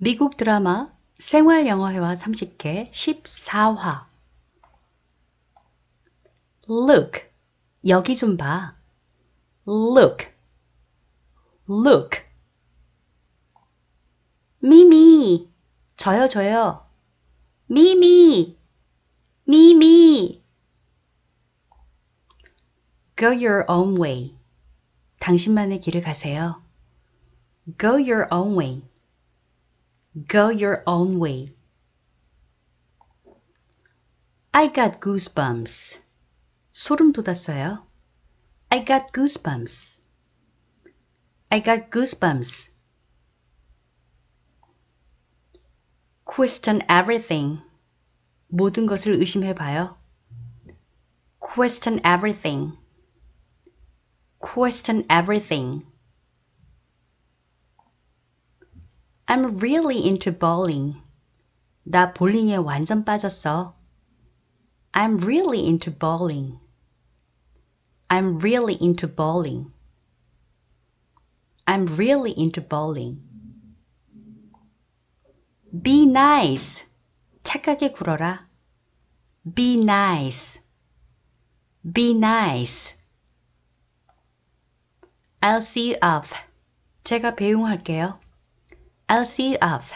미국 드라마 생활영어회화 30개 14화 Look, 여기 좀 봐. Look, look. 미미, 저요 저요. 미미, 미미. Go your own way. 당신만의 길을 가세요. Go your own way. Go Your Own Way. I got goosebumps. 소름 돋았어요. I got goosebumps. I got goosebumps. Question everything. 모든 것을 의심해 봐요. Question everything. Question everything. I'm really into bowling. 나 볼링에 완전 빠졌어. I'm really into bowling. I'm really into bowling. I'm really into bowling. Be nice. 착하게 굴어라. Be nice. Be nice. I'll see you off. 제가 배웅할게요. I'll see you off.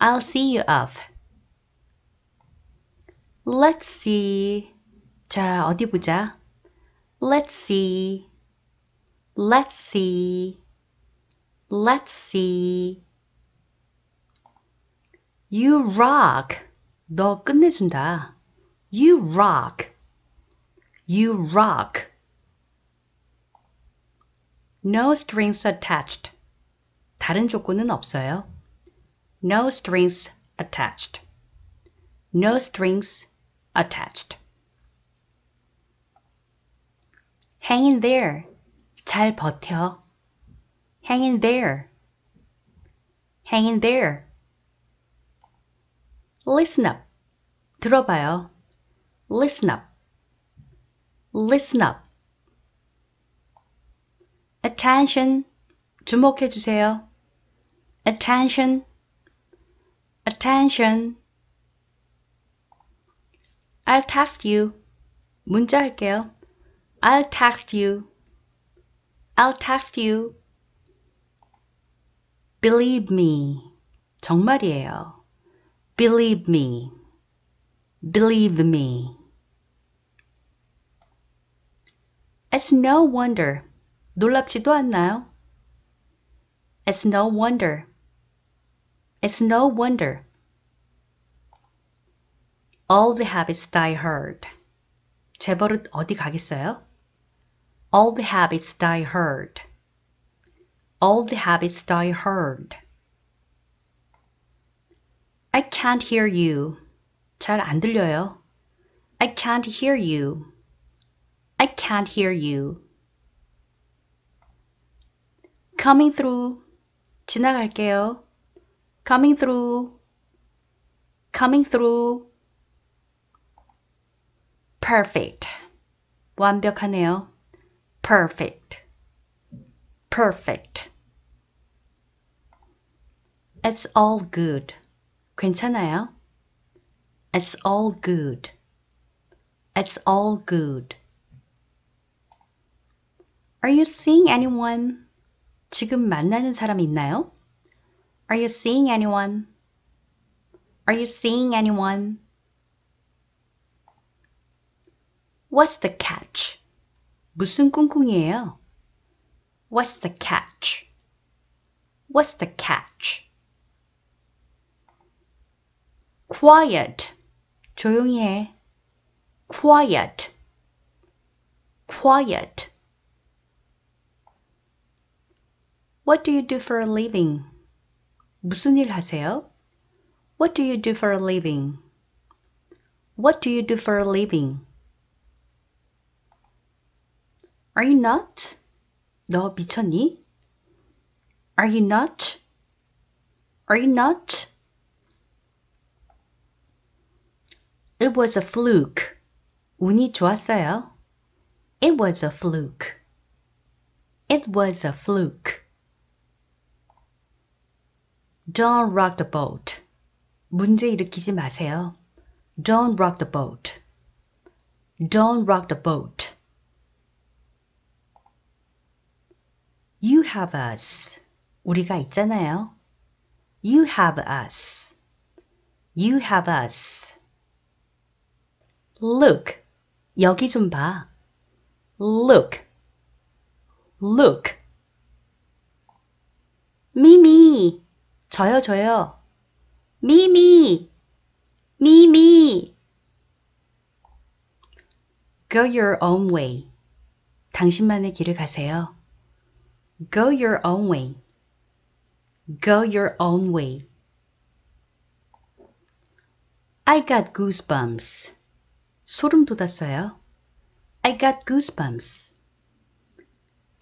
I'll see you off. Let's see. 자, 어디 보자. Let's see. Let's see. Let's see. You rock. 너 끝내준다. You rock. You rock. No strings attached. 다른 조건은 없어요. No strings attached. No strings attached. Hang in there. 잘 버텨. Hang in there. Hang in there. Listen up. 들어봐요. Listen up. Listen up. Attention. 주목해 주세요 attention, attention. I'll text you. 문자 할게요. I'll text you. I'll text you. Believe me. 정말이에요. Believe me. Believe me. It's no wonder. 놀랍지도 않나요? It's no wonder. It's no wonder all the habits die hard. 재벌은 어디 가겠어요? All the habits die hard. All the habits die hard. I can't hear you. 잘 안 들려요. I can't hear you. I can't hear you. Coming through. 지나갈게요 coming through, coming through. perfect. 완벽하네요. perfect. perfect. It's all good. 괜찮아요? It's all good. It's all good. Are you seeing anyone? 지금 만나는 사람 있나요? Are you seeing anyone? Are you seeing anyone? What's the catch? 무슨 꿍꿍이에요? What's the catch? What's the catch? Quiet. 조용히 해. Quiet. Quiet. What do you do for a living? 무슨 일 하세요? What do you do for a living? What do you do for a living? Are you not? 너 미쳤니? Are you not? Are you not? It was a fluke. 운이 좋았어요. It was a fluke. It was a fluke. Don't rock the boat. 문제 일으키지 마세요. Don't rock the boat. Don't rock the boat. You have us. 우리가 있잖아요. You have us. You have us. Look. 여기 좀 봐. Look. Look. Mimi. 저요, 저요. 미미, 미미. Go your own way. 당신만의 길을 가세요. Go your own way. Go your own way. I got goosebumps. 소름 돋았어요. I got goosebumps.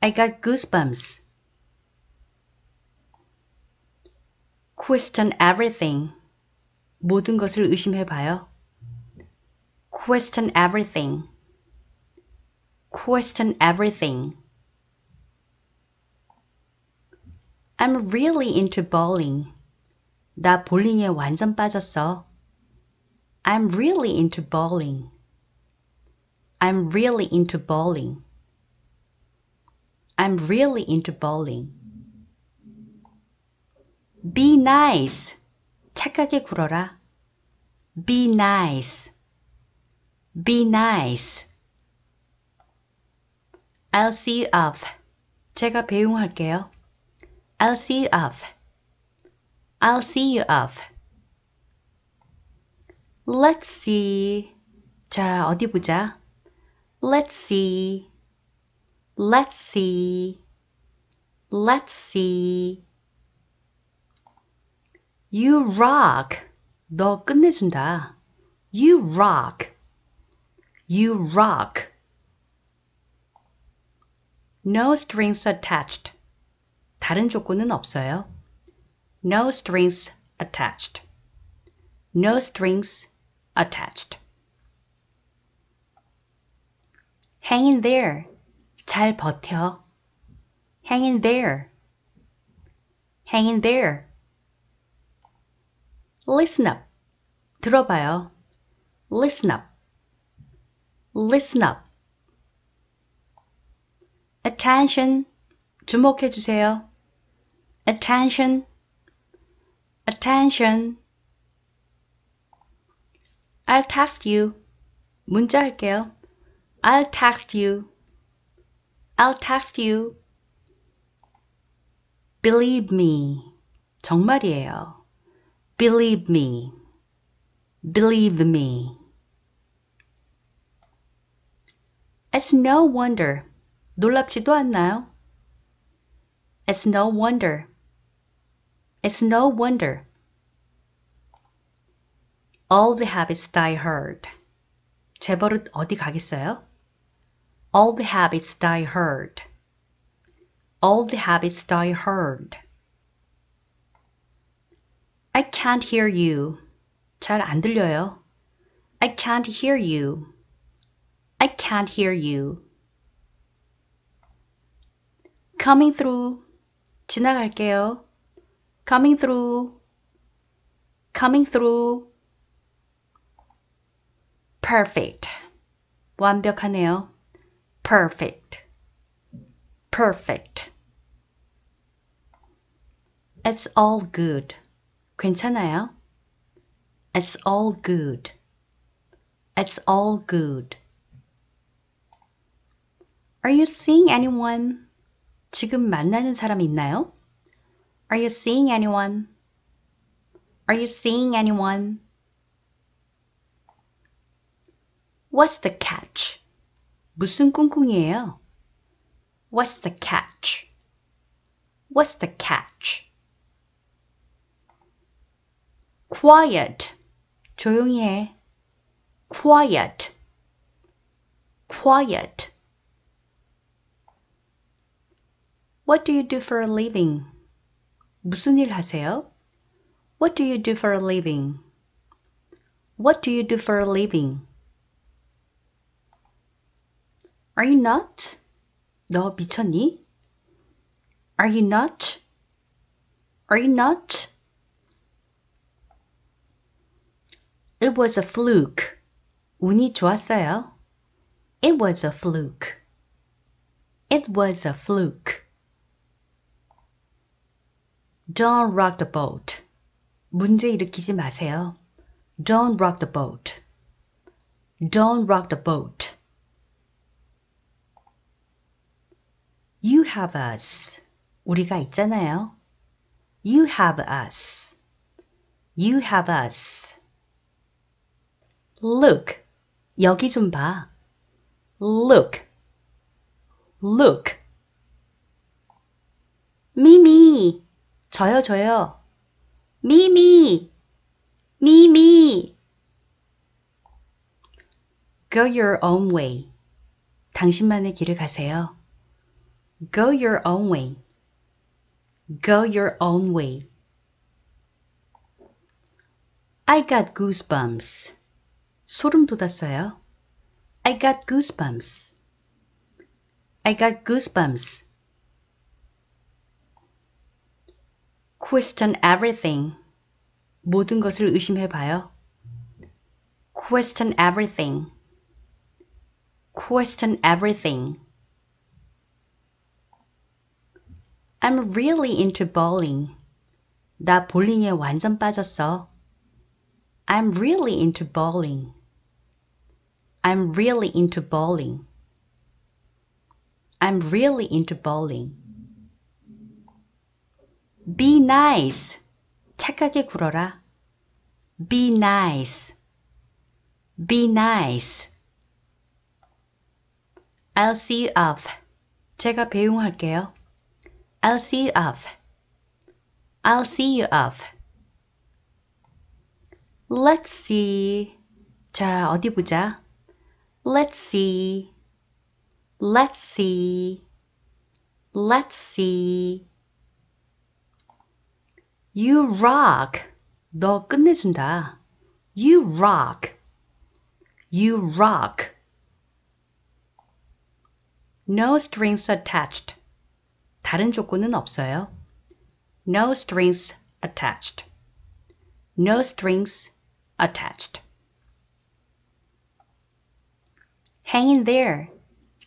I got goosebumps. Question everything. 모든 것을 의심해 봐요. Question everything. Question everything. I'm really into bowling. 나 볼링에 완전 빠졌어. I'm really into bowling. I'm really into bowling. I'm really into bowling. be nice. 착하게 굴어라. be nice. be nice. I'll see you off. 제가 배웅할게요. I'll see you off. I'll see you off. Let's see. 자, 어디 보자. Let's see. Let's see. Let's see. You rock. 너 끝내준다. You rock. You rock. No strings attached. 다른 조건은 없어요. No strings attached. No strings attached. Hang in there. 잘 버텨. Hang in there. Hang in there listen up. 들어봐요. listen up. listen up. attention 주목해 주세요. attention attention I'll text you 문자 할게요. I'll text you I'll text you Believe me 정말이에요. Believe me. Believe me. It's no wonder. 놀랍지도 않나요? It's no wonder. It's no wonder. All the habits die hard. 제 버릇 어디 가겠어요? All the habits die hard. All the habits die hard. I can't hear you. 잘 안 들려요. I can't hear you. I can't hear you. coming through 지나갈게요. coming through coming through perfect 완벽하네요. perfect perfect It's all good. 괜찮아요? It's all good. It's all good. Are you seeing anyone? 지금 만나는 사람 있나요? Are you seeing anyone? Are you seeing anyone? What's the catch? 무슨 꿍꿍이에요? What's the catch? What's the catch? quiet 조용히 해 quiet quiet What do you do for a living? 무슨 일 하세요? What do you do for a living? What do you do for a living? Are you not? 너 미쳤니? Are you not? Are you not? It was a fluke. 운이 좋았어요. It was a fluke. It was a fluke. Don't rock the boat. 문제 일으키지 마세요. Don't rock the boat. Don't rock the boat. You have us. 우리가 있잖아요. You have us. You have us. look. 여기 좀 봐. look. look. 미미. 저요, 저요. 미미. 미미. Go your own way. 당신만의 길을 가세요. Go your own way. Go your own way. I got goosebumps. 소름 돋았어요. I got goosebumps. I got goosebumps. Question everything. 모든 것을 의심해봐요. Question everything. Question everything. I'm really into bowling. 나 볼링에 완전 빠졌어. I'm really into bowling. I'm really into bowling. I'm really into bowling. Be nice. 착하게 굴어라. Be nice. Be nice. I'll see you off. 제가 배웅할게요. I'll see you off. I'll see you off. Let's see. 자, 어디 보자. Let's see. Let's see. Let's see. You rock. 너 끝내준다. You rock. You rock. No strings attached. 다른 조건은 없어요. No strings attached. No strings attached. Hang in there.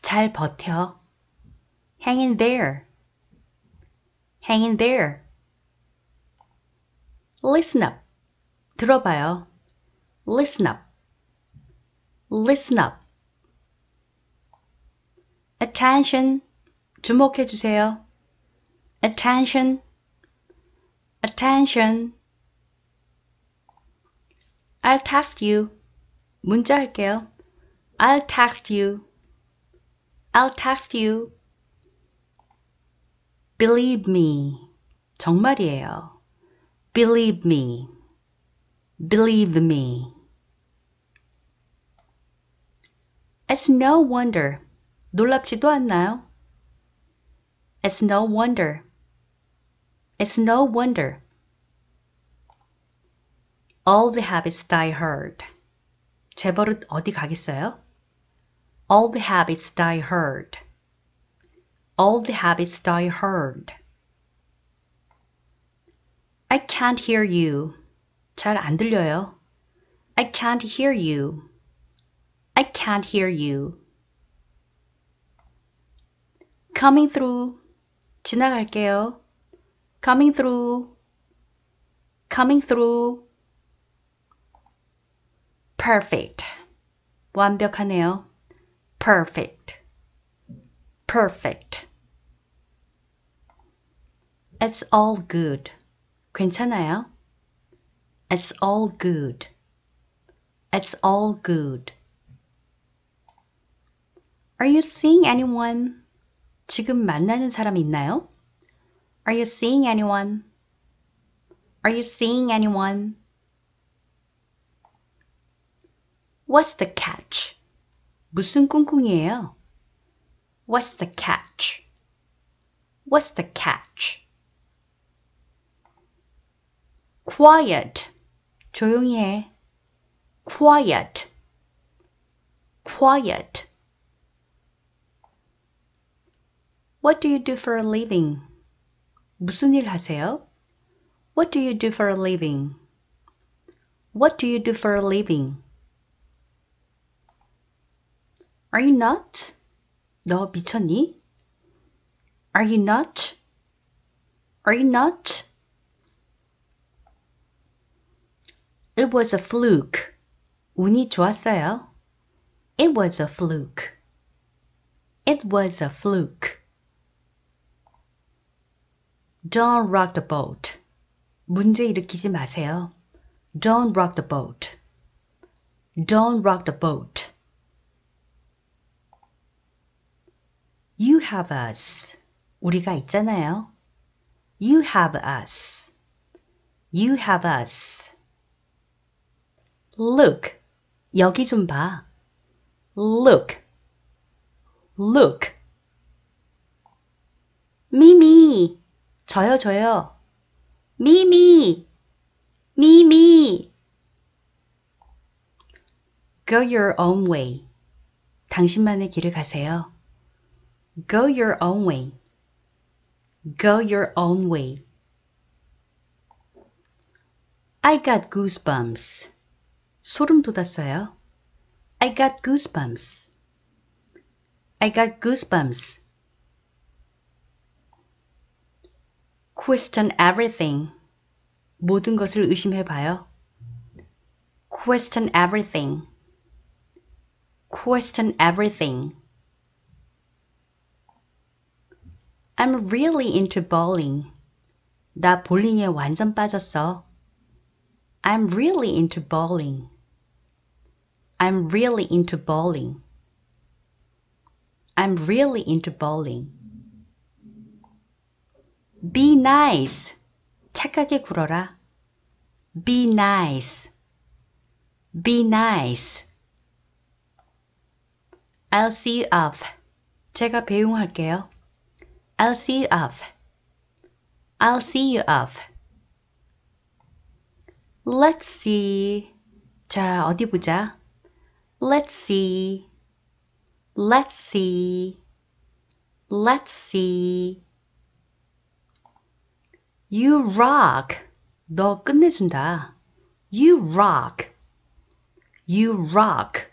잘 버텨. Hang in there. Hang in there. Listen up. 들어봐요. Listen up. Listen up. Attention. 주목해 주세요. Attention. Attention. I'll text you. 문자 할게요. I'll text you. I'll text you. Believe me. 정말이에요. Believe me. Believe me. It's no wonder. 놀랍지도 않나요? It's no wonder. It's no wonder. All the habits die hard. 재벌은 어디 가겠어요? All the habits die hard. All the habits die hard. I can't hear you. 잘 안 들려요. I can't hear you. I can't hear you. Coming through. 지나갈게요. Coming through. Coming through. Perfect. 완벽하네요 perfect, perfect. It's all good. 괜찮아요? It's all good. It's all good. Are you seeing anyone? 지금 만나는 사람 있나요? Are you seeing anyone? Are you seeing anyone? What's the catch? 무슨 꿍꿍이에요? What's the catch? What's the catch? Quiet. 조용히 해. Quiet. Quiet. What do you do for a living? 무슨 일 하세요? What do you do for a living? What do you do for a living? Are you not? 너 미쳤니? Are you not? Are you not? It was a fluke. 운이 좋았어요. It was a fluke. It was a fluke. Don't rock the boat. 문제 일으키지 마세요. Don't rock the boat. Don't rock the boat. You have us. 우리가 있잖아요. You have us. You have us. Look. 여기 좀 봐. Look. Look. 미미. 저요, 저요. 미미. 미미. Go your own way. 당신만의 길을 가세요. Go your own way. Go your own way. I got goosebumps. 소름 돋았어요. I got goosebumps. I got goosebumps. Question everything. 모든 것을 의심해 봐요. Question everything. Question everything. I'm really into bowling. 나 볼링에 완전 빠졌어. I'm really into bowling. I'm really into bowling. I'm really into bowling. Be nice. 착하게 굴어라. Be nice. Be nice. I'll see you off. 제가 배웅할게요. I'll see you off. I'll see you off. Let's see. 자, 어디 보자. Let's see. Let's see. Let's see. You rock. 너 끝내준다. You rock. You rock.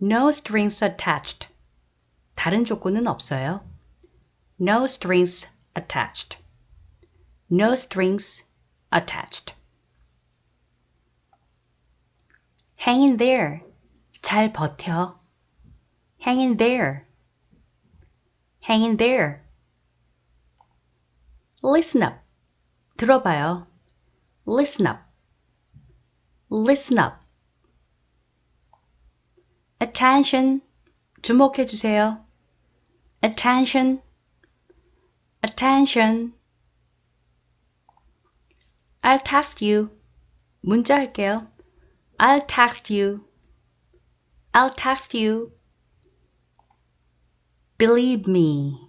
No strings attached. 다른 조건은 없어요. No strings attached. No strings attached. Hang in there. 잘 버텨. Hang in there. Hang in there. Listen up. 들어봐요. Listen up. Listen up. Attention. 주목해 주세요 attention, attention. I'll text you. 문자 할게요. I'll text you. I'll text you. Believe me.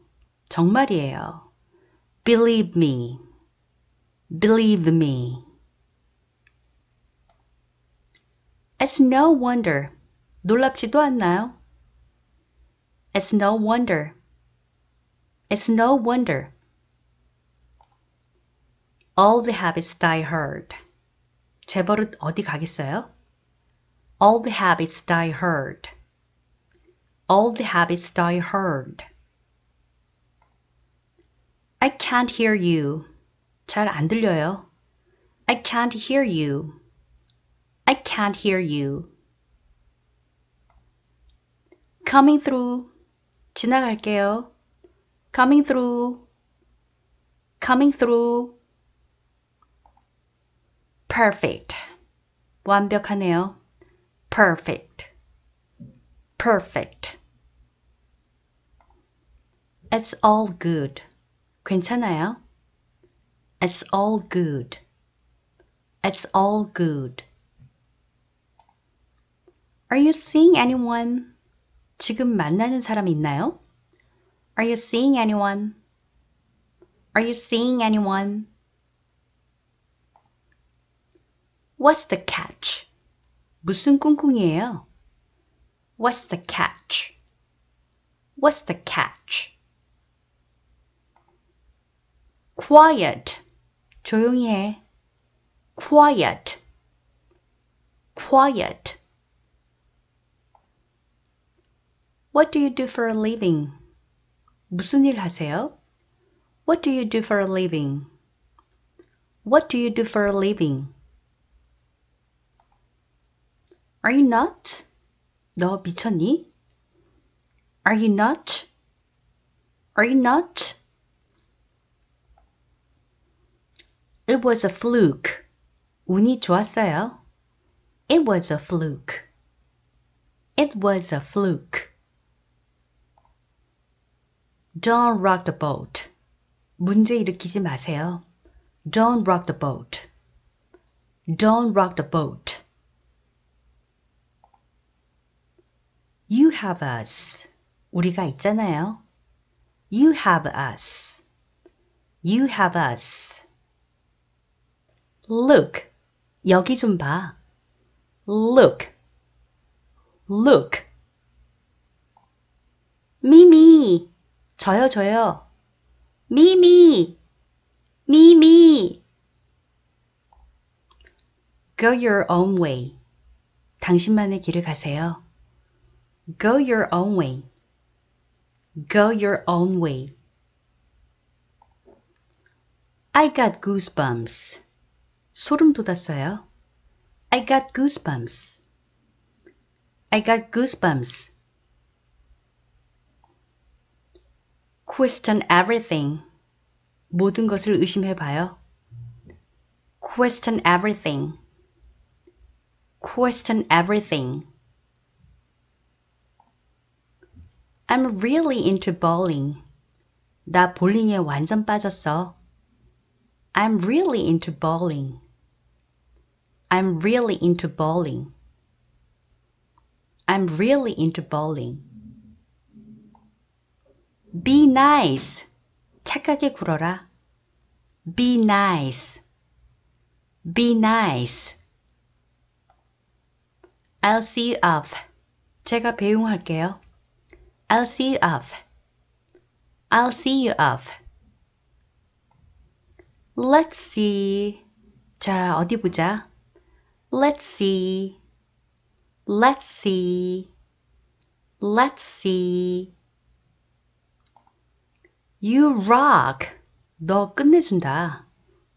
정말이에요. Believe me. Believe me. It's no wonder. 놀랍지도 않나요? It's no wonder. It's no wonder all the habits die hard. 재벌은 어디 가겠어요? All the habits die hard. All the habits die hard. I can't hear you. 잘 안 들려요. I can't hear you. I can't hear you. Coming through. 지나갈게요 coming through, coming through. perfect. 완벽하네요. perfect. perfect. It's all good. 괜찮아요? It's all good. It's all good. Are you seeing anyone? 지금 만나는 사람 있나요? Are you seeing anyone? Are you seeing anyone? What's the catch? 무슨 꿍꿍이에요? What's the catch? What's the catch? Quiet. 조용히 해. Quiet. Quiet. What do you do for a living? 무슨 일 하세요? What do you do for a living? What do you do for a living? Are you not? 너 미쳤니? Are you not? Are you not? It was a fluke. 운이 좋았어요. It was a fluke. It was a fluke. Don't rock the boat. 문제 일으키지 마세요. Don't rock the boat. Don't rock the boat. You have us. 우리가 있잖아요. You have us. You have us. Look. 여기 좀 봐. Look. Look. Mimi. 저요, 저요. 미미, 미미. Go your own way. 당신만의 길을 가세요. Go your own way. Go your own way. I got goosebumps. 소름 돋았어요. I got goosebumps. I got goosebumps. Question everything. 모든 것을 의심해 봐요. Question everything. Question everything. I'm really into bowling. 나 볼링에 완전 빠졌어. I'm really into bowling. I'm really into bowling. I'm really into bowling. be nice. 착하게 굴어라. be nice. be nice. I'll see you off. 제가 배웅할게요. I'll see you off. I'll see you off. Let's see. 자, 어디 보자. Let's see. Let's see. Let's see. You rock. 너 끝내준다.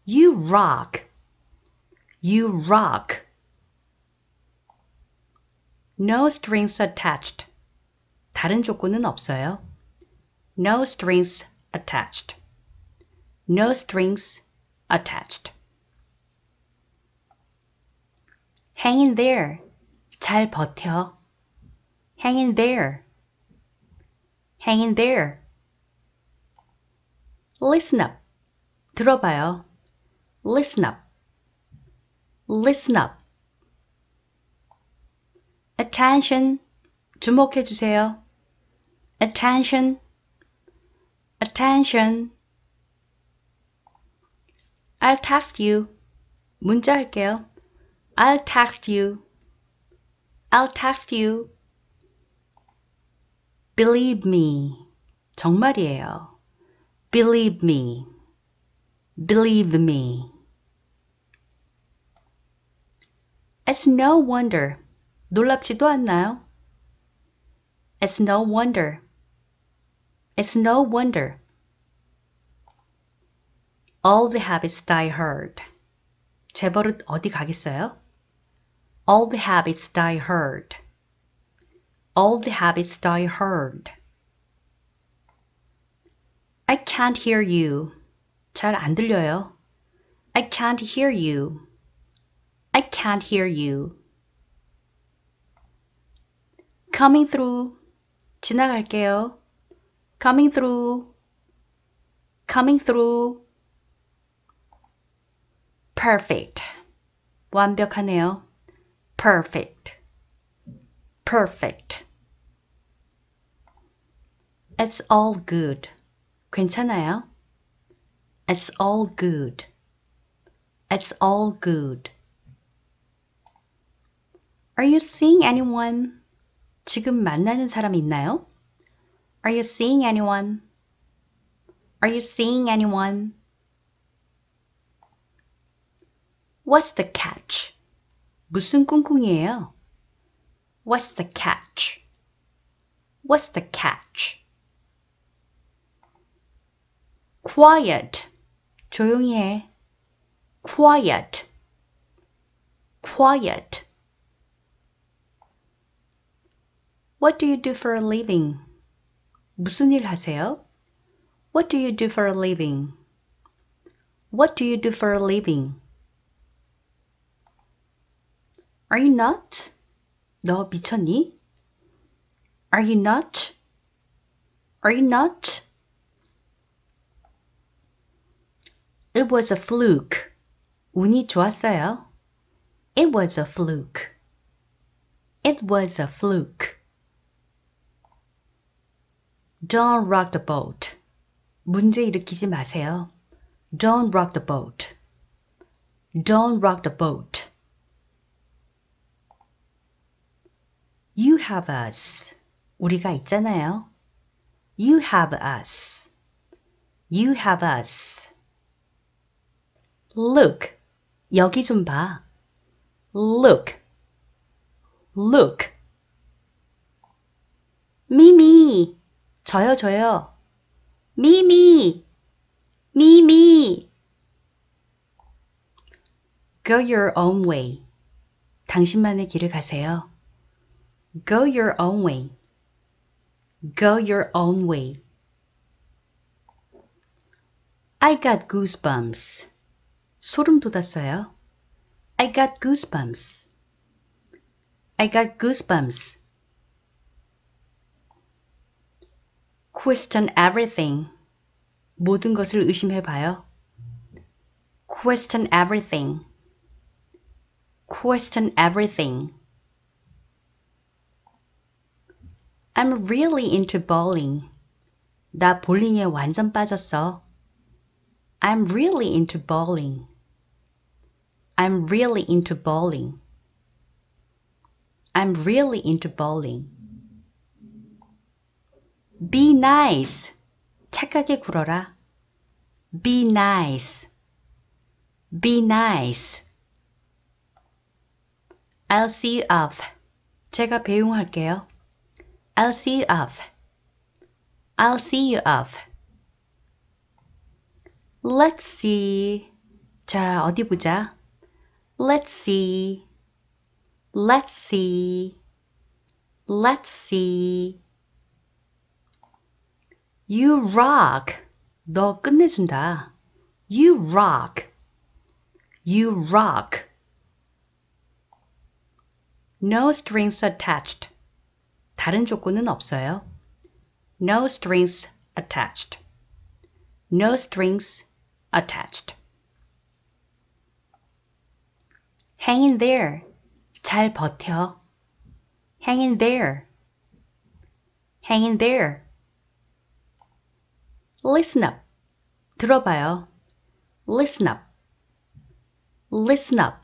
You rock. You rock. No strings attached. 다른 조건은 없어요. No strings attached. No strings attached. Hang in there. 잘 버텨. Hang in there. Hang in there. Listen up. 들어봐요. Listen up. Listen up. Attention. 주목해 주세요. Attention. Attention. I'll text you. 문자 할게요. I'll text you. I'll text you. Believe me. 정말이에요. Believe me. Believe me. It's no wonder. 놀랍지도 않나요? It's no wonder. It's no wonder. All the habits die hard. 재벌은 어디 가겠어요? All the habits die hard. All the habits die hard. I can't hear you. 잘 안 들려요. I can't hear you. I can't hear you. coming through 지나갈게요. coming through coming through perfect 완벽하네요. perfect perfect It's all good. 괜찮아요? It's all good. It's all good. Are you seeing anyone? 지금 만나는 사람 있나요? Are you seeing anyone? Are you seeing anyone? What's the catch? 무슨 꿍꿍이에요? What's the catch? What's the catch? quiet 조용해 quiet quiet What do you do for a living? 무슨 일 하세요? What do you do for a living? What do you do for a living? Are you not? 너 미쳤니? Are you not? Are you not? It was a fluke. 운이 좋았어요. It was a fluke. It was a fluke. Don't rock the boat. 문제 일으키지 마세요. Don't rock the boat. Don't rock the boat. You have us. 우리가 있잖아요. You have us. You have us. look. 여기 좀 봐. look. look. 미미. 저요, 저요. 미미. 미미. Go your own way. 당신만의 길을 가세요. Go your own way. Go your own way. I got goosebumps. 소름 돋았어요. I got goosebumps. I got goosebumps. Question everything. 모든 것을 의심해 봐요. Question everything. Question everything. I'm really into bowling. 나 볼링에 완전 빠졌어. I'm really into bowling. I'm really into bowling. I'm really into bowling. Be nice. 착하게 굴어라. Be nice. Be nice. I'll see you off. 제가 배웅할게요. I'll see you off. I'll see you off. Let's see. 자, 어디 보자. Let's see. Let's see. Let's see. You rock. 너 끝내준다. You rock. You rock. No strings attached. 다른 조건은 없어요. No strings attached. No strings attached. Hang in there. 잘 버텨. Hang in there. Hang in there. Listen up. 들어봐요. Listen up. Listen up.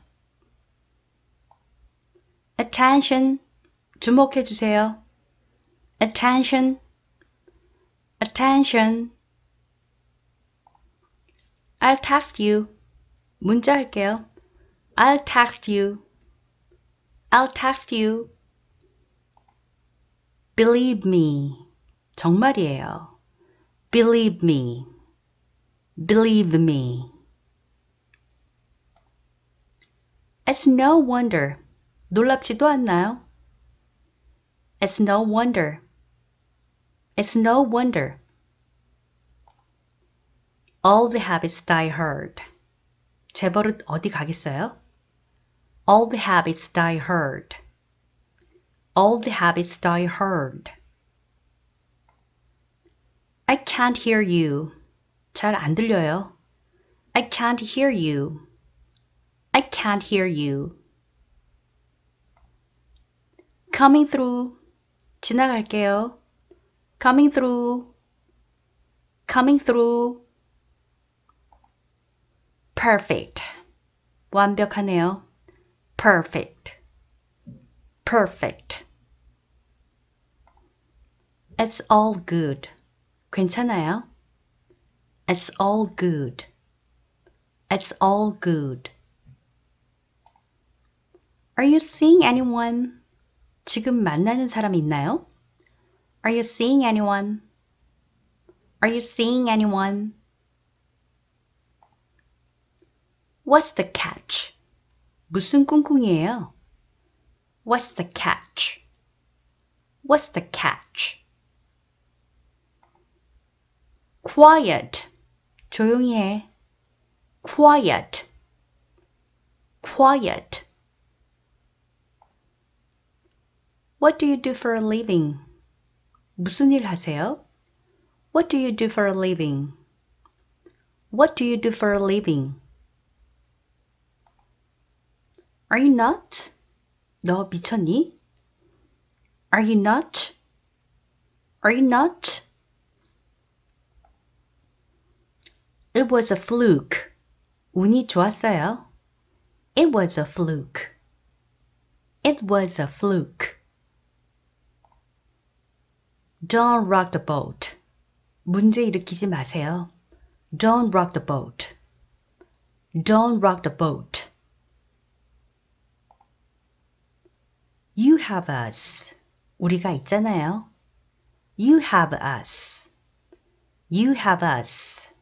Attention. 주목해 주세요. Attention. Attention. I'll text you. 문자 할게요. I'll text you. I'll text you. Believe me. 정말이에요. Believe me. Believe me. It's no wonder. 놀랍지도 않나요? It's no wonder. It's no wonder. All the habits die hard. 재벌은 어디 가겠어요? All the habits die hard. All the habits die hard. I can't hear you. 잘 안 들려요. I can't hear you. I can't hear you. coming through 지나갈게요. coming through coming through perfect 완벽하네요 perfect, perfect. It's all good. 괜찮아요? It's all good. It's all good. Are you seeing anyone? 지금 만나는 사람 있나요? Are you seeing anyone? Are you seeing anyone? What's the catch? 무슨 꿍꿍이에요? What's the catch? What's the catch? Quiet. 조용히 해. Quiet. Quiet. What do you do for a living? 무슨 일 하세요? What do you do for a living? What do you do for a living? Are you not? 너 미쳤니? Are you not? Are you not? It was a fluke. 운이 좋았어요. It was a fluke. It was a fluke. Don't rock the boat. 문제 일으키지 마세요. Don't rock the boat. Don't rock the boat. You have us. 우리가 있잖아요. You have us. You have us.